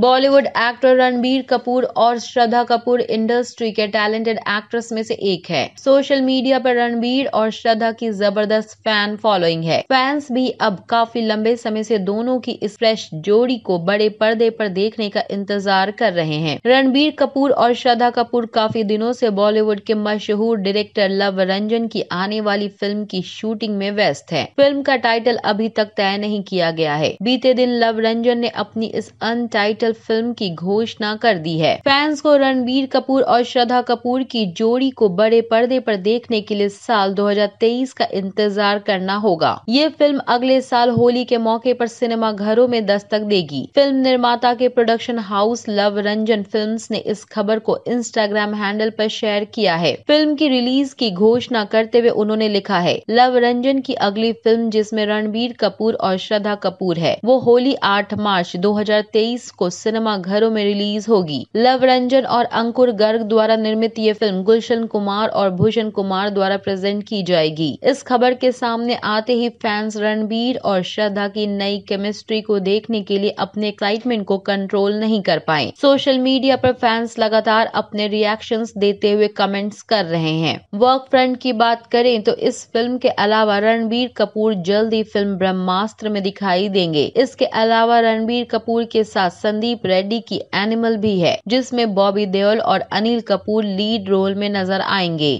Bollywood actor Ranbir Kapoor और Shraddha Kapoor industry के talented actress में से एक है सोशल मीडिया पर रणबीर और श्रद्धा की जबरदस्त फैन फॉलोइंग है फैंस भी अब काफी लंबे समय से दोनों की इस फ्रेश जोड़ी को बड़े पर्दे पर देखने का इंतजार कर रहे हैं रणबीर कपूर और श्रद्धा कपूर काफी दिनों से बॉलीवुड के मशहूर डायरेक्टर लव रंजन की आने वाली फिल्म की शूटिंग में व्यस्त है फिल्म का टाइटल अभी तक तय नहीं किया गया है बीते दिन लव रंजन ने अपनी इस अनटाइट टाइटल फिल्म की घोषणा कर दी है फैंस को रणबीर कपूर और श्रद्धा कपूर की जोड़ी को बड़े पर्दे पर देखने के लिए साल 2023 का इंतजार करना होगा ये फिल्म अगले साल होली के मौके पर सिनेमा घरों में दस्तक देगी फिल्म निर्माता के production house Luv Ranjan film ने इस खबर को इंस्टाग्राम हैंडल पर शेयर किया है फिल्म की रिलीज की घोषणा करते हुए उन्होंने लिखा है लव रंजन की अगली फिल्म जिसमें रणबीर कपूर और श्रद्धा कपूर है वो होली 8 मार्च 2023 को सिनेमा घरों में रिलीज होगी लव रंजन और अंकुर गर्ग द्वारा निर्मित ये फिल्म गुलशन कुमार और भूषण कुमार द्वारा प्रेजेंट की जाएगी इस खबर के सामने आते ही फैंस रणबीर और श्रद्धा की नई केमिस्ट्री को देखने के लिए अपने एक्साइटमेंट को कंट्रोल नहीं कर पाए सोशल मीडिया पर फैंस लगातार अपने रिएक्शन देते हुए कमेंट्स कर रहे हैं वर्क फ्रंट की बात करें तो इस फिल्म के अलावा रणबीर कपूर जल्द ही फिल्म ब्रह्मास्त्र में दिखाई देंगे इसके अलावा रणबीर कपूर के साथ संदीप संदीप रेड्डी की एनिमल भी है जिसमें बॉबी देओल और अनिल कपूर लीड रोल में नजर आएंगे